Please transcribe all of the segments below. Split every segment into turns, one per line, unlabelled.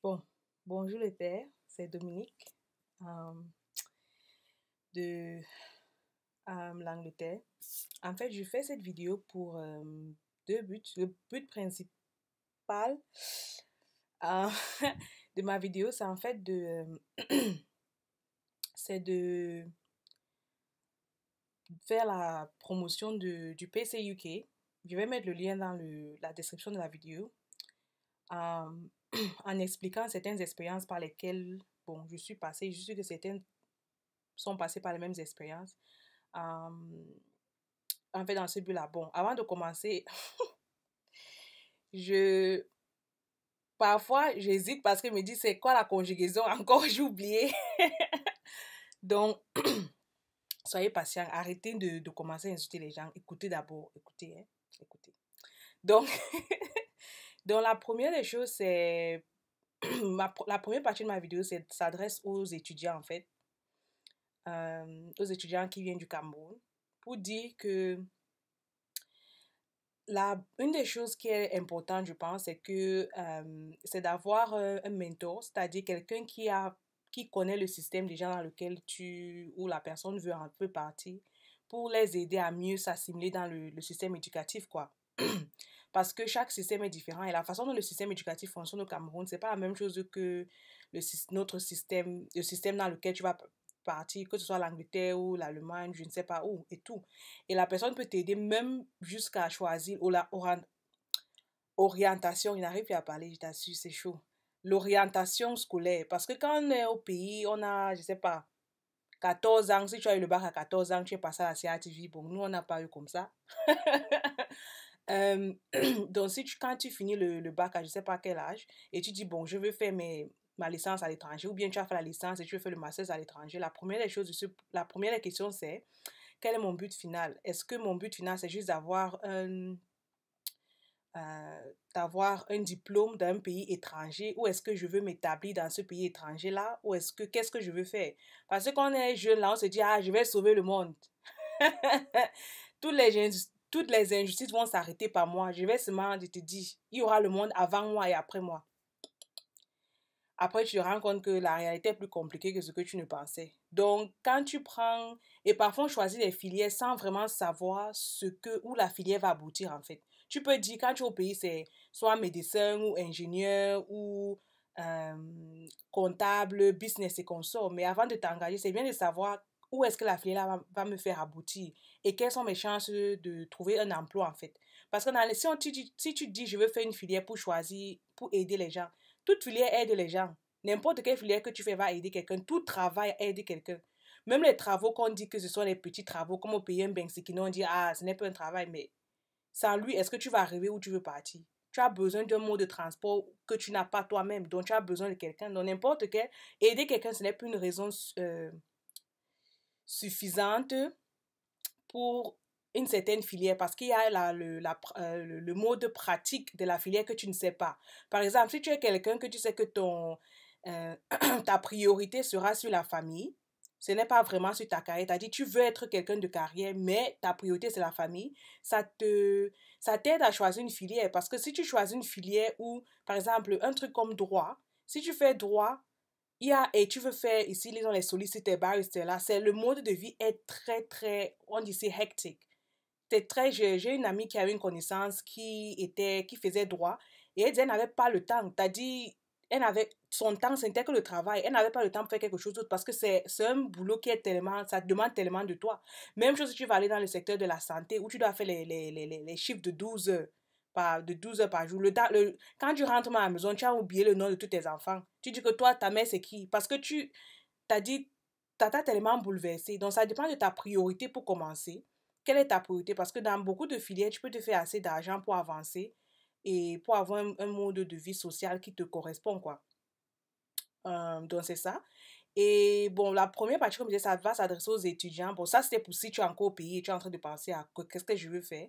Bon, bonjour les terres c'est Dominique euh, de euh, l'Angleterre. En fait, je fais cette vidéo pour euh, deux buts. Le but principal de ma vidéo, c'est en fait de... c'est de faire la promotion de, du PC UK. Je vais mettre le lien dans la description de la vidéo. en expliquant certaines expériences par lesquelles, bon, je suis passée, je sais que certaines sont passées par les mêmes expériences. en fait, dans ce but-là, bon, avant de commencer, je... Parfois, j'hésite parce que me dis, c'est quoi la conjugaison Encore, j'ai oublié. Donc, soyez patient. Arrêtez de, de, commencer à insulter les gens. Écoutez d'abord. Écoutez, hein. Écoutez. Donc... Donc, la première des choses, c'est. la première partie de ma vidéo s'adresse aux étudiants, en fait. Euh, aux étudiants qui viennent du Cameroun. Pour dire que. La, une des choses qui est importante, je pense, c'est que euh, c'est d'avoir euh, un, mentor, c'est-à-dire quelqu'un qui a qui connaît le système déjà dans lequel tu ou la personne veut un peu partir pour les aider à mieux s'assimiler dans le, le, système éducatif, quoi. Parce que chaque système est différent et la façon dont le système éducatif fonctionne au Cameroun, ce n'est pas la même chose que le, notre système, le système dans lequel tu vas partir, que ce soit l'Angleterre ou l'Allemagne, je ne sais pas où, et tout. Et la personne peut t'aider même jusqu'à choisir ou la orientation. Il n'arrive plus à parler, je t'assure, c'est chaud. L'orientation scolaire. Parce que quand on est au pays, on a, je ne sais pas, 14 ans, si tu as eu le bac à 14 ans, tu es passé à la TV, Bon, nous, on n'a pas eu comme ça. Euh, donc, si tu, quand tu finis le, bac à je ne sais pas quel âge, et tu dis, bon, je veux faire ma licence à l'étranger, ou bien tu as fait la licence et tu veux faire le master à l'étranger, la première des choses, la première c'est quel est mon but final Est-ce que mon but final, c'est juste d'avoir un, euh, d'avoir un diplôme d'un pays étranger ou est-ce que je veux m'établir dans ce pays étranger là ou est-ce que qu'est-ce que je veux faire parce qu'on est jeune là on se dit ah je vais sauver le monde tous les jeunes toutes les injustices vont s'arrêter par moi. Je vais seulement te dire, il y aura le monde avant moi et après moi. Après, tu te rends compte que la réalité est plus compliquée que ce que tu ne pensais. Donc, quand tu prends, et parfois on choisit des filières sans vraiment savoir ce que, où la filière va aboutir en fait. Tu peux dire, quand tu es au pays, c'est soit médecin ou ingénieur ou euh, comptable, business et consort. Mais avant de t'engager, c'est bien de savoir où est-ce que la filière va, va me faire aboutir et quelles sont mes chances de trouver un emploi en fait. Parce que dans les, si, tu, si tu dis je veux faire une filière pour choisir, pour aider les gens, toute filière aide les gens. N'importe quelle filière que tu fais va aider quelqu'un. Tout travail aide quelqu'un. Même les travaux qu'on dit que ce sont les petits travaux, comme au pays un qui nous dit ah, ce n'est pas un travail, mais sans lui, est-ce que tu vas arriver où tu veux partir? Tu as besoin d'un mode de transport que tu n'as pas toi-même, donc tu as besoin de quelqu'un. Donc n'importe quel, aider quelqu'un, ce n'est plus une raison euh, suffisante pour une certaine filière parce qu'il y a euh, le, le, mode pratique de la filière que tu ne sais pas. Par exemple, si tu es quelqu'un que tu sais que ton, euh, ta priorité sera sur la famille, ce n'est pas vraiment sur ta carrière. Tu as dit, tu veux être quelqu'un de carrière, mais ta priorité, c'est la famille. Ça te ça t'aide à choisir une filière parce que si tu choisis une filière où, par exemple, un truc comme droit, si tu fais droit, a, et tu veux faire ici, les gens les sollicitent, là. C'est le mode de vie est très, très, on dit c'est hectique. C'est très, j'ai une amie qui avait une connaissance qui était, qui faisait droit et elle n'avait pas le temps. T'as dit, elle n'avait, son temps, c'était que le travail. Elle n'avait pas le temps pour faire quelque chose d'autre parce que c'est un boulot qui est tellement, ça demande tellement de toi. Même chose si tu vas aller dans le secteur de la santé où tu dois faire les, les, les, les chiffres de 12 heures de 12 heures par jour. Le, quand tu rentres à la maison, tu as oublié le nom de tous tes enfants. Tu dis que toi, ta mère, c'est qui Parce que tu t'as dit, t'as tellement bouleversé. Donc, ça dépend de ta priorité pour commencer. Quelle est ta priorité Parce que dans beaucoup de filières, tu peux te faire assez d'argent pour avancer et pour avoir un, mode de vie sociale qui te correspond, quoi. Euh, donc, c'est ça. Et bon, la première partie, comme je disais, ça va s'adresser aux étudiants. Bon, ça, c'était pour si tu es encore au pays et tu es en train de penser à qu'est-ce que je veux faire.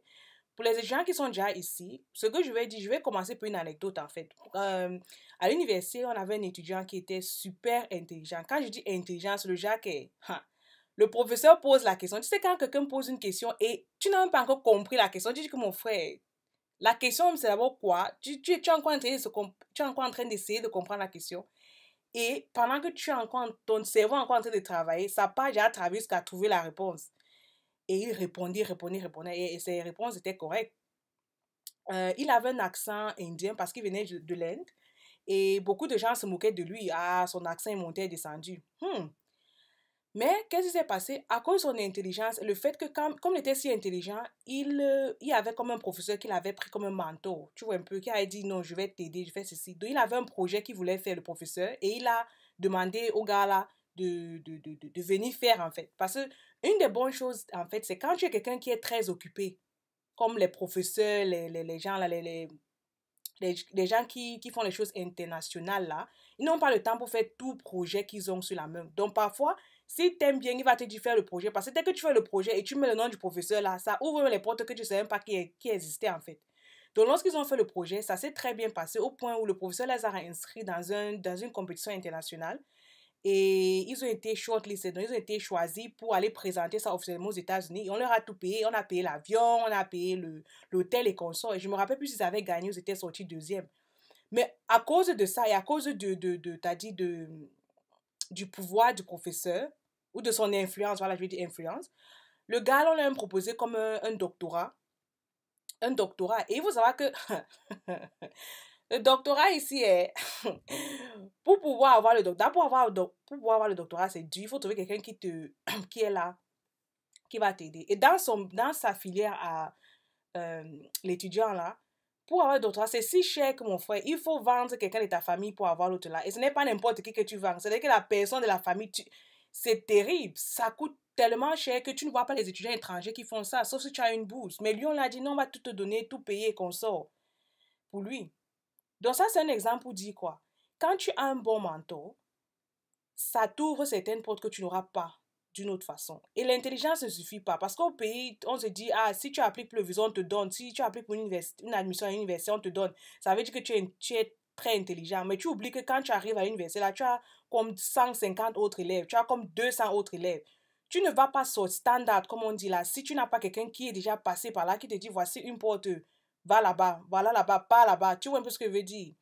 Pour les étudiants qui sont déjà ici, ce que je vais dire, je vais commencer par une anecdote en fait. Euh, à l'université, on avait un étudiant qui était super intelligent. Quand je dis intelligent, c'est le genre qui le professeur pose la question. Tu sais, quand quelqu'un pose une question et tu n'as même pas encore compris la question, tu dis que mon frère, la question, c'est d'abord quoi tu, tu, es encore en train d'essayer de, comprendre la question. Et pendant que tu es encore, ton cerveau est encore en train de travailler, ça pas déjà à qu'à jusqu'à trouver la réponse. Et il répondait, répondait, répondait, et, ses réponses étaient correctes. Euh, il avait un accent indien parce qu'il venait de, l'Inde. Et beaucoup de gens se moquaient de lui. Ah, son accent est monté et descendu. Hmm. Mais qu'est-ce qui s'est passé À cause de son intelligence, le fait que quand, comme il était si intelligent, euh, il, avait comme un professeur qu'il avait pris comme un mentor. Tu vois un peu, qui a dit non, je vais t'aider, je fais ceci. Donc il avait un projet qu'il voulait faire, le professeur, et il a demandé au gars là de, de, de, de, venir faire en fait. Parce que une des bonnes choses, en fait, c'est quand tu es quelqu'un qui est très occupé, comme les professeurs, les, gens, là, les, gens qui, font les choses internationales, là, ils n'ont pas le temps pour faire tout projet qu'ils ont sur la même. Donc, parfois, si tu bien, il va te dire faire le projet. Parce que dès que tu fais le projet et tu mets le nom du professeur, là, ça ouvre les portes que tu ne savais même pas qui, qui existait, en fait. Donc, lorsqu'ils ont fait le projet, ça s'est très bien passé au point où le professeur les a inscrits dans, un, dans une compétition internationale. Et ils ont été ils ont été choisis pour aller présenter ça officiellement aux États-Unis. on leur a tout payé. On a payé l'avion, on a payé l'hôtel et consorts. Et je me rappelle plus s'ils avaient gagné ou ils étaient sortis deuxième. Mais à cause de ça et à cause de, de, de dit, de, du pouvoir du professeur ou de son influence, voilà, je vais dire influence, le gars, on l'a proposé comme un, un doctorat un doctorat. Et vous savez que Le doctorat ici est... pour pouvoir avoir le doctorat, pour, avoir, le doctorat, c'est dur. Il faut trouver quelqu'un qui, te, qui est là, qui va t'aider. Et dans, son, dans sa filière à euh, l'étudiant là, pour avoir le doctorat, c'est si cher que mon frère. Il faut vendre quelqu'un de ta famille pour avoir l'autre là. Et ce n'est pas n'importe qui que tu vends. C'est-à-dire que la personne de la famille, c'est terrible. Ça coûte tellement cher que tu ne vois pas les étudiants étrangers qui font ça, sauf si tu as une bourse. Mais lui, on l'a dit, non, on va tout te donner, tout payer, qu'on sort. Pour lui. Donc ça, c'est un exemple pour dire quoi Quand tu as un bon manteau, ça t'ouvre certaines portes que tu n'auras pas d'une autre façon. Et l'intelligence ne suffit pas. Parce qu'au pays, on se dit, ah, si tu appliques pour le visa, on te donne. Si tu appliques pour une, admission à l'université, on te donne. Ça veut dire que tu es, tu es très intelligent. Mais tu oublies que quand tu arrives à l'université, là, tu as comme 150 autres élèves. Tu as comme 200 autres élèves. Tu ne vas pas sur standard, comme on dit là. Si tu n'as pas quelqu'un qui est déjà passé par là, qui te dit, voici une porte va là-bas, voilà là-bas, pas là-bas. Tu vois un peu ce que je veux dire?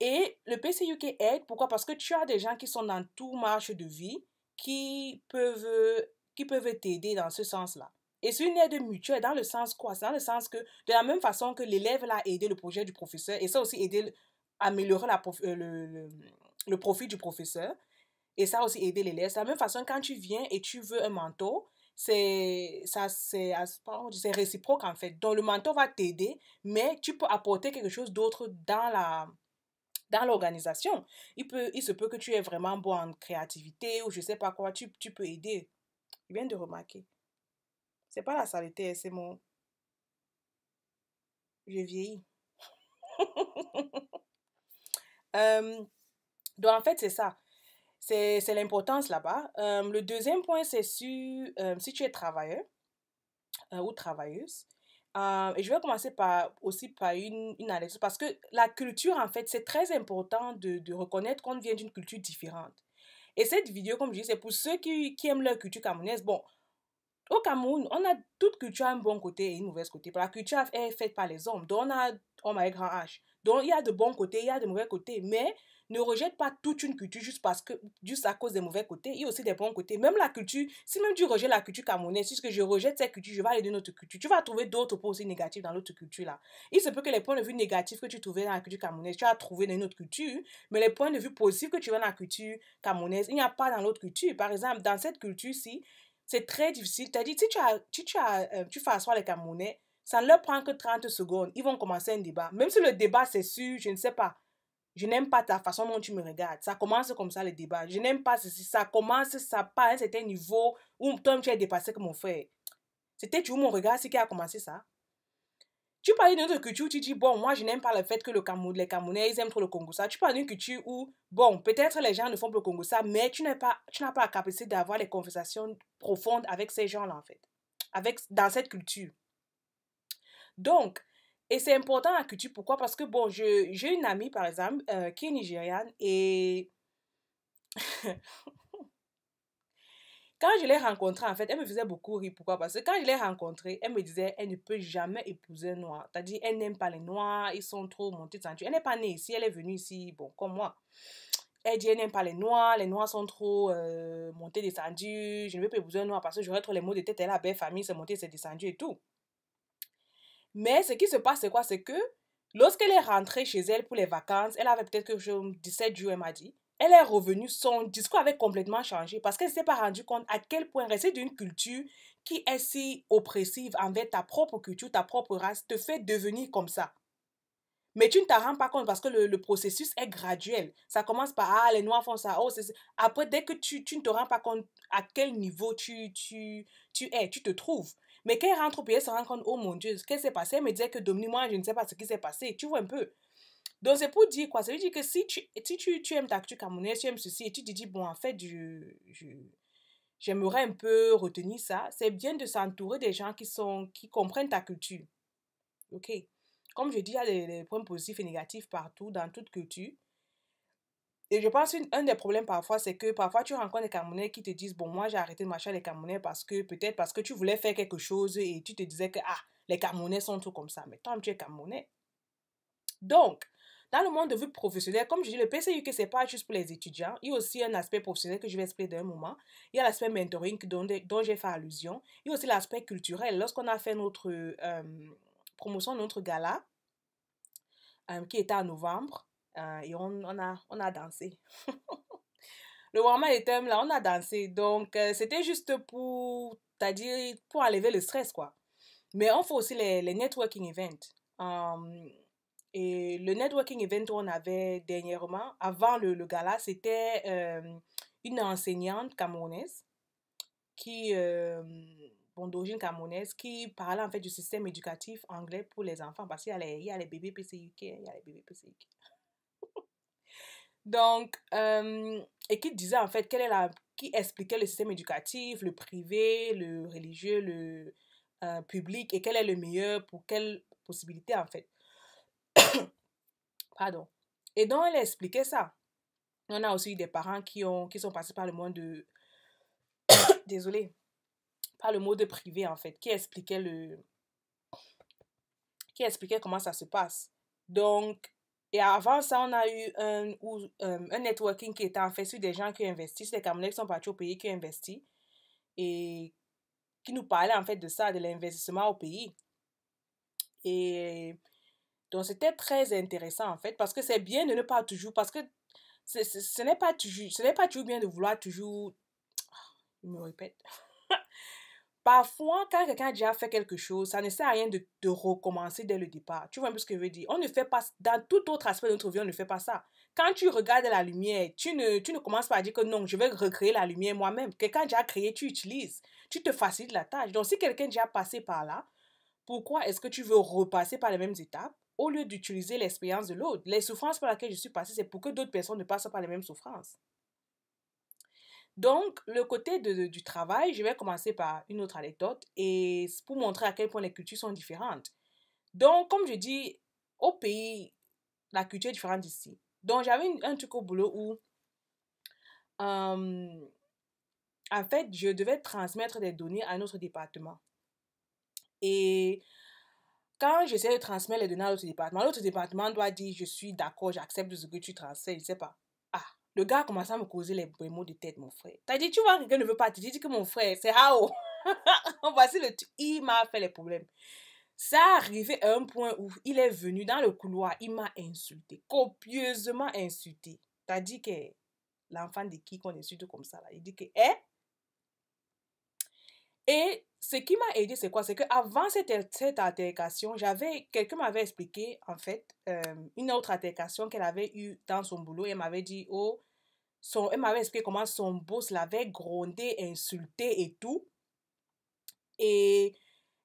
Et le PCUK aide, pourquoi? Parce que tu as des gens qui sont dans tout marche de vie qui peuvent qui peuvent t'aider dans ce sens-là. Et c'est une aide mutuelle dans le sens quoi? dans le sens que, de la même façon que l'élève l'a aidé le projet du professeur, et ça aussi aider, améliorer la euh, le, profit du professeur, et ça aussi aider l'élève. C'est la même façon quand tu viens et tu veux un manteau, c'est ça c'est réciproque en fait. Donc le mentor va t'aider, mais tu peux apporter quelque chose d'autre dans la dans l'organisation. Il peut il se peut que tu es vraiment bon en créativité ou je sais pas quoi, tu, tu peux aider. Je viens de remarquer. C'est pas la saleté, hein, c'est mon je vieillis. Euh, donc en fait, c'est ça c'est l'importance là-bas. Euh, le deuxième point, c'est sur euh, si tu es travailleur euh, ou travailleuse. et je vais commencer par, aussi par une, une parce que la culture, en fait, c'est très important de, de reconnaître qu'on vient d'une culture différente. Et cette vidéo, comme je dis, c'est pour ceux qui, qui, aiment leur culture camerounaise. Bon, au Cameroun, on a toute culture un bon côté et une mauvaise côté. La culture est faite par les hommes, donc on a homme avec grand H. Donc il y a de bons côtés, il y a de mauvais côtés, mais ne rejette pas toute une culture juste parce que, juste à cause des mauvais côtés. Il y a aussi des bons côtés. Même la culture, si même tu rejettes la culture camerounaise, puisque je rejette cette culture, je vais aller dans une autre culture. Tu vas trouver d'autres points aussi négatifs dans l'autre culture là. Il se peut que les points de vue négatifs que tu trouvais dans la culture camerounaise, tu as trouvé dans une autre culture, mais les points de vue positifs que tu vois dans la culture camerounaise, il n'y a pas dans l'autre culture. Par exemple, dans cette culture-ci, c'est très difficile. Tu as dit, si tu, as, tu, as, euh, tu fais asseoir les Camerounais, ça ne leur prend que 30 secondes. Ils vont commencer un débat. Même si le débat, c'est sûr, je ne sais pas. Je n'aime pas ta façon dont tu me regardes. Ça commence comme ça le débat. Je n'aime pas ceci. Ça commence, ça part à un certain niveau où toi, tu es dépassé que mon frère. C'était toujours mon regard, c'est qui a commencé ça. Tu parles d'une autre culture, tu dis, bon, moi, je n'aime pas le fait que le les Camerounais, ils aiment trop le Congo ça. Tu parles d'une culture où, bon, peut-être les gens ne font pas le Congo ça, mais tu n'as pas, tu pas la capacité d'avoir des conversations profondes avec ces gens-là, en fait. Avec, dans cette culture. Donc, et c'est important la culture, pourquoi Parce que, bon, j'ai une amie, par exemple, euh, qui est nigériane et... quand je l'ai rencontrée, en fait, elle me faisait beaucoup rire. Pourquoi Parce que quand je l'ai rencontrée, elle me disait elle ne peut jamais épouser un noir. C'est-à-dire, elle n'aime pas les noirs, ils sont trop montés descendus. Elle n'est pas née ici, elle est venue ici, bon, comme moi. Elle dit, elle n'aime pas les noirs, les noirs sont trop euh, montés, descendus, je ne veux pas épouser un noir parce que j'aurais trop les mots de tête, elle a belle famille, c'est monté, c'est descendu et tout. Mais ce qui se passe, c'est quoi C'est que lorsqu'elle est rentrée chez elle pour les vacances, elle avait peut-être que 17 jours, elle m'a dit. Elle est revenue, son discours avait complètement changé parce qu'elle ne s'est pas rendue compte à quel point rester d'une culture qui est si oppressive envers ta propre culture, ta propre race, te fait devenir comme ça. Mais tu ne t'en rends pas compte parce que le, processus est graduel. Ça commence par Ah, les Noirs font ça. Oh, Après, dès que tu, tu, ne te rends pas compte à quel niveau tu, tu, tu es, tu te trouves. Mais quand elle rentre au pays, elle se rend compte, oh mon Dieu, qu'est-ce qui s'est passé Elle me disait que Domini, moi, je ne sais pas ce qui s'est passé. Tu vois un peu. Donc, c'est pour dire quoi Ça veut dire que si tu, aimes ta culture camerounaise, tu aimes ceci, et tu te dis, bon, en fait, j'aimerais un peu retenir ça, c'est bien de s'entourer des gens qui, sont, qui comprennent ta culture. OK Comme je dis, il y a des points positifs et négatifs partout, dans toute culture. Et je pense qu'un des problèmes parfois, c'est que parfois tu rencontres des Camerounais qui te disent Bon, moi j'ai arrêté de marcher les Camerounais parce que peut-être parce que tu voulais faire quelque chose et tu te disais que Ah, les Camerounais sont tout comme ça. Mais toi, tu es Camerounais. Donc, dans le monde de vue professionnel, comme je dis, le PCUK, ce n'est pas juste pour les étudiants. Il y a aussi un aspect professionnel que je vais expliquer d'un moment. Il y a l'aspect mentoring dont, dont j'ai fait allusion. Il y a aussi l'aspect culturel. Lorsqu'on a fait notre euh, promotion, notre gala, euh, qui était en novembre, ah, et on, a, dansé. le warm-up thème là, on a dansé. Donc, euh, c'était juste pour, à dit, pour enlever le stress, quoi. Mais on fait aussi les, networking events. Hum, et le networking event qu'on avait dernièrement, avant le, gala, c'était euh, une enseignante camerounaise qui, euh, bon, d'origine camerounaise, qui parlait en fait du système éducatif anglais pour les enfants parce qu'il y, a les bébés PCUK, il y a les bébés PCUK. Donc, euh, et qui disait en fait quelle est la, qui expliquait le système éducatif, le privé, le religieux, le euh, public et quel est le meilleur pour quelle possibilité en fait. Pardon. Et donc, elle expliquait ça. On a aussi des parents qui, ont, qui sont passés par le monde de. désolé Par le mot de privé, en fait, qui expliquait le. Qui expliquait comment ça se passe. Donc, et avant ça, on a eu euh, un, networking qui était en fait sur des gens qui investissent, les Camerounais qui sont partis au pays qui investissent et qui nous parlaient en fait de ça, de l'investissement au pays. Et donc c'était très intéressant en fait parce que c'est bien de ne pas toujours, parce que ce n'est pas toujours, ce n'est pas toujours bien de vouloir toujours, ah, je me répète, Parfois, quand quelqu'un a déjà fait quelque chose, ça ne sert à rien de, recommencer dès le départ. Tu vois un peu ce que je veux dire On ne fait pas, dans tout autre aspect de notre vie, on ne fait pas ça. Quand tu regardes la lumière, tu ne, tu ne commences pas à dire que non, je vais recréer la lumière moi-même. Quelqu'un déjà créé, tu utilises. Tu te facilites la tâche. Donc, si quelqu'un déjà passé par là, pourquoi est-ce que tu veux repasser par les mêmes étapes au lieu d'utiliser l'expérience de l'autre Les souffrances par lesquelles je suis passée, c'est pour que d'autres personnes ne passent pas les mêmes souffrances. Donc, le côté du travail, je vais commencer par une autre anecdote et pour montrer à quel point les cultures sont différentes. Donc, comme je dis, au pays, la culture est différente d'ici. Donc, j'avais un truc au boulot où, euh, en fait, je devais transmettre des données à un autre département. Et quand j'essaie de transmettre les données à l'autre département, l'autre département doit dire, je suis d'accord, j'accepte ce que tu transmets, je ne sais pas le gars a commencé à me causer les mots de tête, mon frère. T'as dit, tu vois, quelqu'un ne veut pas. Tu dis que mon frère, c'est Hao. Voici le truc. Il m'a fait les problèmes. Ça arrivé à un point où il est venu dans le couloir, il m'a insulté, copieusement insulté. T'as dit que l'enfant de qui qu'on insulte comme ça, là, il dit que, eh, et ce qui m'a aidé, c'est quoi C'est qu'avant cette, cette altercation, quelqu'un m'avait expliqué, en fait, euh, une autre altercation qu'elle avait eue dans son boulot. Elle m'avait dit, oh, son, elle m'avait expliqué comment son boss l'avait grondé, insulté et tout. Et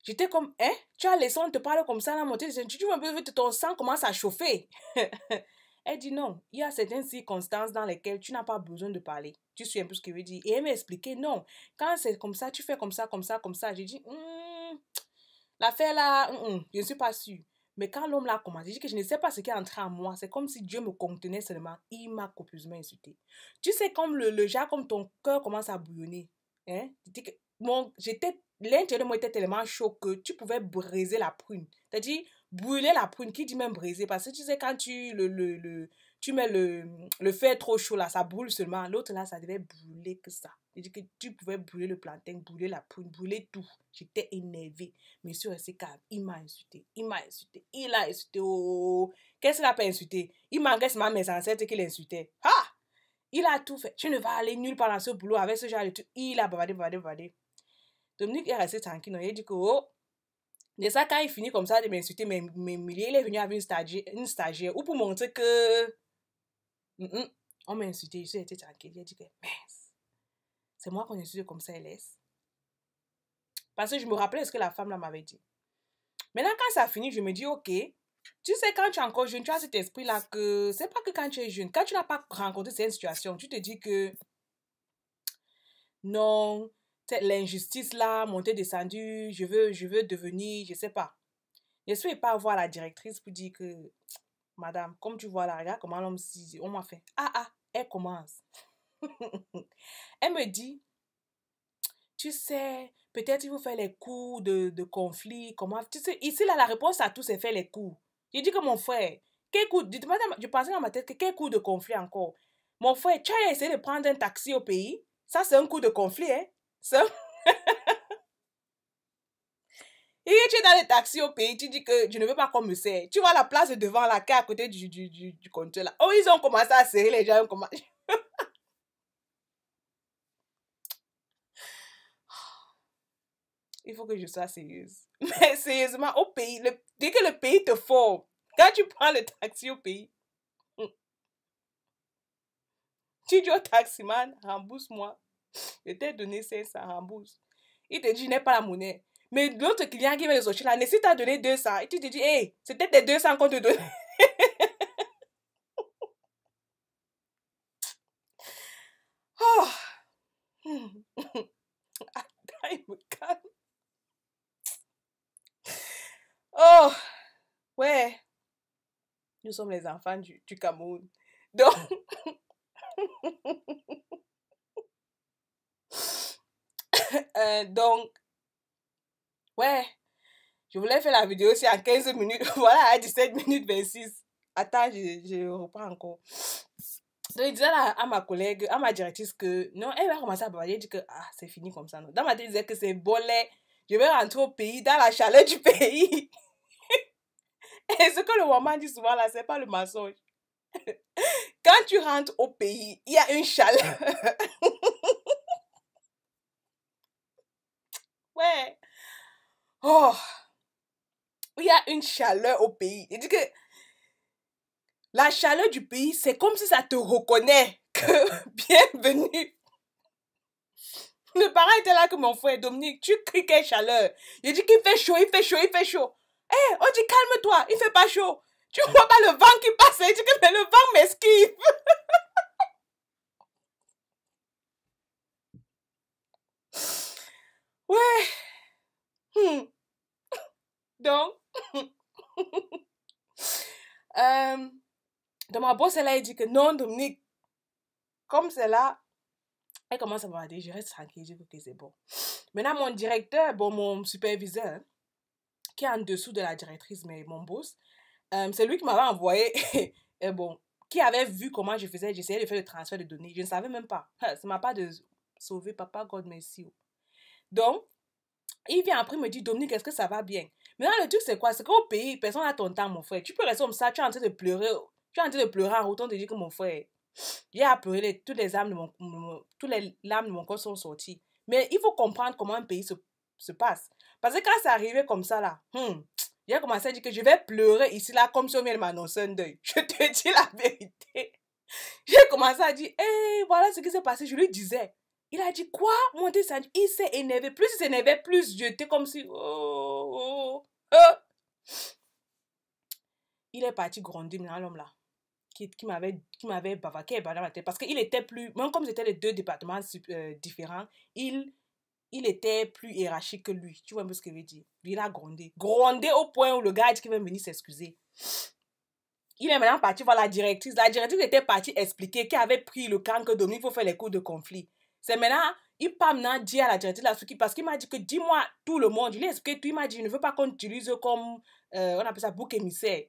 j'étais comme, hein, tu as laissé, on te parle comme ça, là, mon tu, tu, ton sang commence à chauffer. Elle dit non, il y a certaines circonstances dans lesquelles tu n'as pas besoin de parler. Tu suis un peu ce que veut dire. Et elle m'a expliqué non, quand c'est comme ça, tu fais comme ça, comme ça, comme ça. J'ai dit, Hum, l'affaire là, hmm, hmm, je ne suis pas sûre. Mais quand l'homme l'a commencé, j'ai dit que je ne sais pas ce qui est entré en moi. C'est comme si Dieu me contenait seulement. Il m'a copieusement insulté. Tu sais, comme le, le genre, comme ton cœur commence à bouillonner. Hein? J'étais, l'intérieur de moi était tellement chaud que tu pouvais briser la prune. C'est-à-dire, brûler la prune. Qui dit même briser Parce que tu sais, quand tu, le, le, le tu mets le, le trop chaud là, ça brûle seulement. L'autre là, ça devait brûler que ça. dit que tu pouvais brûler le plantain, brûler la prune, brûler tout. J'étais énervée. Monsieur c'est calme. Il m'a insulté. Il m'a insulté. Il a insulté. Oh, oh, oh. Qu'est-ce qu'il a pas insulté Il ma seulement mes ancêtres qu'il insultait Ah Il a tout fait. Tu ne vas aller nulle part dans ce boulot avec ce genre de trucs. Il a bavardé, bavardé, bavardé. Dominique est resté tranquille. Il a dit que oh, ça, quand il e finit comme ça de m'insulter, m'humilier, il est venu avec une stagiaire, une stagiaire ou pour montrer que. on m'a insulté, je suis tranquille. J'ai dit que, c'est moi qu'on insulte comme ça, elle est. Parce que je me rappelais ce que la femme là m'avait dit. Maintenant, quand ça finit, je me dis, ok, tu sais, quand tu es encore jeune, tu as cet esprit-là que c'est pas que quand tu es jeune, quand tu n'as pas rencontré cette situation, tu te dis que non, l'injustice là, monter, descendu, je veux, je veux devenir, je sais pas. Je ne suis pas voir la directrice pour dire que, madame, comme tu vois là, regarde comment l'homme on m'a fait. Ah ah, elle commence. elle me dit, tu sais, peut-être il faut faire les coups de, de conflit, comment, tu sais, ici là, la réponse à tout, c'est faire les coups. J'ai dit que mon frère, quel coup, je pensais dans ma tête que quel coup de conflit encore. Mon frère, tu as essayé de prendre un taxi au pays, ça c'est un coup de conflit, hein. So, et tu es dans le taxi au pays, tu dis que je ne veux pas qu'on me serre. Tu vois la place devant la carte à côté du, du, compteur là. Oh, ils ont commencé à serrer les gens. Ont commencé... Il faut que je sois sérieuse. Mais sérieusement, au pays, dès que le pays te forme, quand tu prends le taxi au pays, hmm. tu dis au taximan, rembourse-moi je t'ai donné 500, en bourse. Il te dit, je n'ai pas la monnaie. Mais l'autre client qui vient de sortir là, mais si tu as donné 200, et tu te dis, hé, eh, c'était tes des 200 qu'on te donnait. oh. Attends, ah, il me calme. Oh, ouais. Nous sommes les enfants du Cameroun. Donc, Euh, donc, ouais, je voulais faire la vidéo aussi en 15 minutes. voilà, 17 minutes 26. Attends, je, je reprends encore. Donc, je disais à, ma collègue, à ma directrice que non, elle va commencer à bavarder. Elle dit que ah, c'est fini comme ça. Non. Dans ma tête, que c'est bolet. Je vais rentrer au pays, dans la chaleur du pays. Et ce que le woman dit souvent là, c'est pas le massage. Quand tu rentres au pays, il y a une chaleur. Ouais. Oh. Il y a une chaleur au pays. Il dit que la chaleur du pays, c'est comme si ça te reconnaît que bienvenue. Le parent était là que mon frère Dominique, tu cries quelle chaleur. Il dit qu'il fait chaud, il fait chaud, il fait chaud. Eh, on dit calme-toi, il fait pas chaud. Tu vois pas le vent qui passe, il dit que le vent m'esquive. Ouais. Hmm. Donc, euh, donc ma boss, elle a dit que non, Dominique, comme c'est là, elle commence à me dire, je reste tranquille, je dis que c'est bon. Maintenant, mon directeur, bon, mon superviseur, hein, qui est en dessous de la directrice, mais mon boss, euh, c'est lui qui m'avait envoyé, et euh, bon, qui avait vu comment je faisais, j'essayais de faire le transfert de données. Je ne savais même pas. Ça m'a pas de sauver papa, God merci. Donc, il vient après me dit Dominique, est-ce que ça va bien Maintenant, le truc, c'est quoi C'est qu'au pays, personne n'a ton temps, mon frère. Tu peux rester comme ça, tu es en train de pleurer. Tu es en train de pleurer en autant de dire que mon frère, il a pleuré toutes, les de mon, les larmes de mon corps sont sorties. Mais il faut comprendre comment un pays se, passe. Parce que quand c'est arrivé comme ça, là, hmm, a commencé à dire que je vais pleurer ici, là, comme si on vient de m'annoncer un deuil. Je te dis la vérité. J'ai commencé à dire, hé, voilà ce qui s'est passé. Je lui disais. Il a dit quoi Il s'est énervé. Plus il s'énervait, plus J'étais comme si. Oh, oh, oh. Euh. Il est parti gronder maintenant, l'homme là. Qui, qui m'avait qui m'avait tête parce qu'il était plus même comme c'était les deux départements euh, différents il il était plus hiérarchique que lui tu vois un peu ce que je veux dire il a grondé grondé au point où le gars a dit venir s'excuser il est maintenant parti voir la directrice. La directrice était partie expliquer qu'elle avait pris le camp que Dominique faut faire les cours de conflit. C'est maintenant, il parle maintenant dit à la directrice Suki, parce qu'il m'a dit que dis-moi tout le monde. Il a expliqué tout. Il m'a dit, je ne veux pas qu'on utilise comme, euh, on appelle ça bouc émissaire.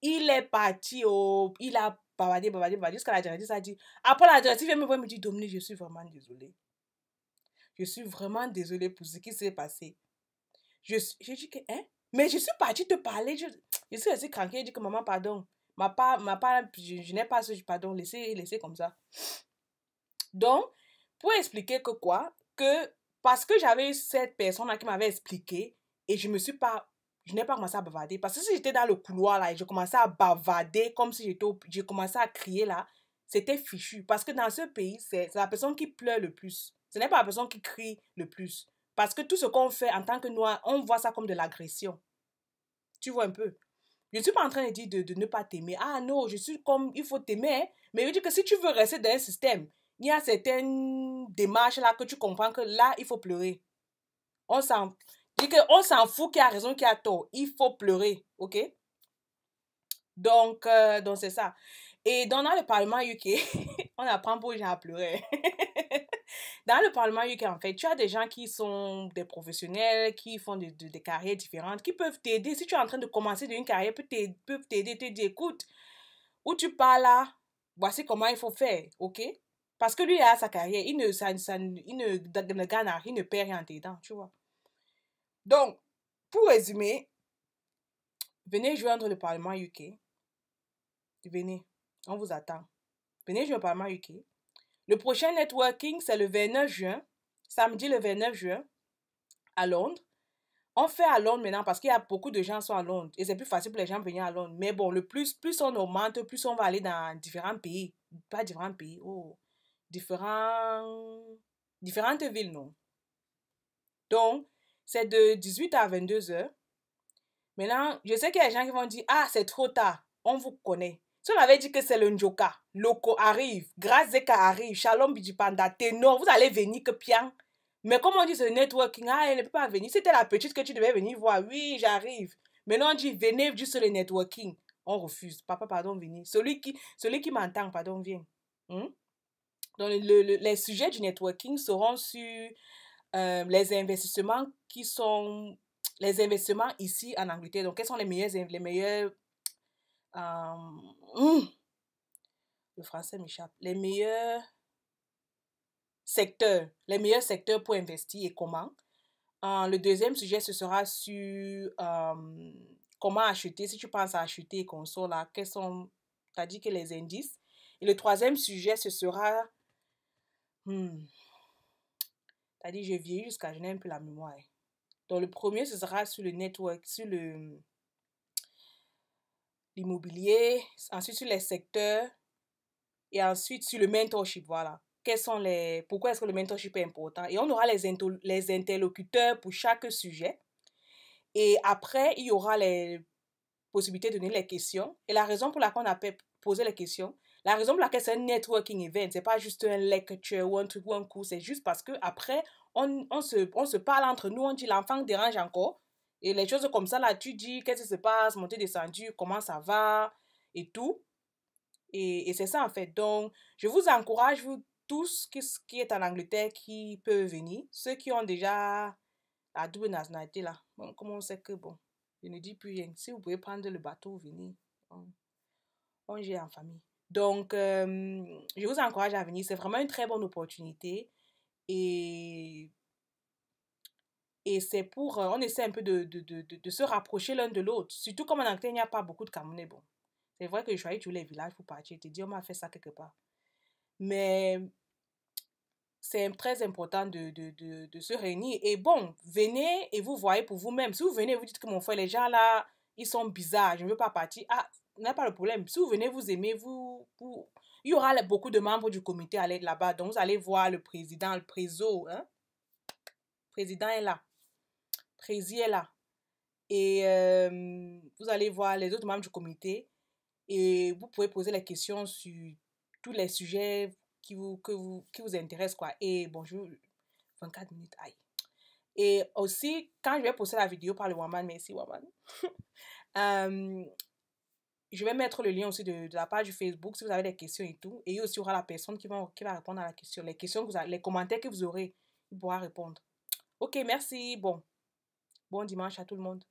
Il est parti au, il a bavardé, bavardé, bavardé jusqu'à la directrice a dit. Après la directrice vient me voir et me dit, Dominique, je suis vraiment désolée. Je suis vraiment désolée pour ce qui s'est passé. Je, je dis que, hein? Mais je suis partie te parler. Je, je suis restée tranquille. j'ai dis que maman, pardon. Ma part, ma je, n'ai pas ce pardon. Laissez, laissez comme ça. Donc, pour expliquer que quoi Que parce que j'avais cette personne-là qui m'avait expliqué et je me suis pas je n'ai pas commencé à bavarder. Parce que si j'étais dans le couloir là et je commençais à bavarder comme si j'étais, j'ai commencé à crier là, c'était fichu. Parce que dans ce pays, c'est la personne qui pleure le plus. Ce n'est pas la personne qui crie le plus. Parce que tout ce qu'on fait en tant que noir, on voit ça comme de l'agression. Tu vois un peu. Je ne suis pas en train de dire de, de ne pas t'aimer. Ah non, je suis comme, il faut t'aimer. Hein. Mais je veux que si tu veux rester dans un système il y a certaines démarches là que tu comprends que là, il faut pleurer. On s'en, on s'en fout qui a raison, qui a tort. Il faut pleurer, ok? Donc, euh, donc c'est ça. Et dans, le Parlement UK, on apprend pour les gens à pleurer. dans le Parlement UK, en fait, tu as des gens qui sont des professionnels, qui font des carrières différentes, qui peuvent t'aider. Si tu es en train de commencer une carrière, peuvent t'aider, te dire, écoute, où tu parles là, voici comment il faut faire, ok? Parce que lui, il a sa carrière, il ne, ne, gagne rien, il ne perd rien dedans, tu vois. Donc, pour résumer, venez joindre le Parlement UK. Venez, on vous attend. Venez joindre le Parlement UK. Le prochain networking, c'est le 29 juin, samedi le 29 juin, à Londres. On fait à Londres maintenant parce qu'il y a beaucoup de gens qui sont à Londres et c'est plus facile pour les gens de venir à Londres. Mais bon, le plus, plus on augmente, plus on va aller dans différents pays. Pas différents pays, oh, différents, différentes villes, non? Donc, c'est de 18 à 22 heures. Maintenant, je sais qu'il y a des gens qui vont dire Ah, c'est trop tard, on vous connaît. Si on avait dit que c'est le Njoka, Loco arrive, Grazeka arrive, Shalom Bidjipanda, Ténor, vous allez venir que Pian. Mais comme on dit ce networking, ah, elle ne peut pas venir. C'était la petite que tu devais venir voir. Oui, j'arrive. Maintenant, on dit venez juste le networking. On refuse. Papa, pardon, venez. Celui qui, celui qui m'entend, pardon, viens. Hum? Donc, les sujets du networking seront sur euh, les investissements qui sont les investissements ici en Angleterre. Donc, quels sont les meilleurs, les meilleurs, euh, hmm, le français m'échappe, les meilleurs secteurs, les meilleurs secteurs pour investir et comment. Euh, le deuxième sujet, ce sera sur comment acheter, si tu penses à acheter et qu'on là, quels sont, as dit que les indices. Et le troisième sujet, ce sera Hmm. à dit, je vieilli jusqu'à je un plus la mémoire. Donc, le premier, ce sera sur le network, sur le l'immobilier, ensuite sur les secteurs et ensuite sur le mentorship, voilà. Quels sont les, pourquoi est-ce que le mentorship est important Et on aura les, les interlocuteurs pour chaque sujet. Et après, il y aura les possibilités de donner les questions. Et la raison pour laquelle on a posé les questions, la raison pour laquelle c'est un networking event, c'est pas juste un lecture ou un truc ou un cours, c'est juste parce que après on, on, se, on se parle entre nous, on dit l'enfant dérange encore. Et les choses comme ça, là, tu dis qu'est-ce qui se passe, monter, descendu comment ça va et tout. Et, et c'est ça en fait. Donc, je vous encourage, vous tous qui, qui est en Angleterre qui peuvent venir, ceux qui ont déjà la double nationalité là, comment on sait que bon, je ne dis plus rien. Si vous pouvez prendre le bateau, venir. On, on gère en famille. Donc, euh, je vous encourage à venir. C'est vraiment une très bonne opportunité. Et, et c'est pour... Euh, on essaie un peu de, de, se rapprocher l'un de l'autre. Surtout comme en Angleterre, il n'y a pas beaucoup de Camerounais. Bon, c'est vrai que je voyais tous les villages pour partir. Je te dis, on m'a fait ça quelque part. Mais c'est très important de, de, de, se réunir. Et bon, venez et vous voyez pour vous-même. Si vous venez, vous dites que mon frère, les gens là, ils sont bizarres, je ne veux pas partir. Ah, n'a pas le problème. Si vous venez vous aimer, vous, il y aura beaucoup de membres du comité à l'aide là-bas. Donc, vous allez voir le président, le préso. Hein. président est là. Le est là. Et euh, vous allez voir les autres membres du comité. Et vous pouvez poser les questions sur tous les sujets qui vous, que vous, qui vous intéresse Quoi. Et bonjour, 24 minutes, aïe. Et aussi, quand je vais poster la vidéo par le woman merci woman euh, je vais mettre le lien aussi de, la page Facebook si vous avez des questions et tout. Et il y aussi aura la personne qui va, qui va répondre à la question. Les questions vous les commentaires que vous aurez, il pourra répondre. Ok, merci. Bon. Bon dimanche à tout le monde.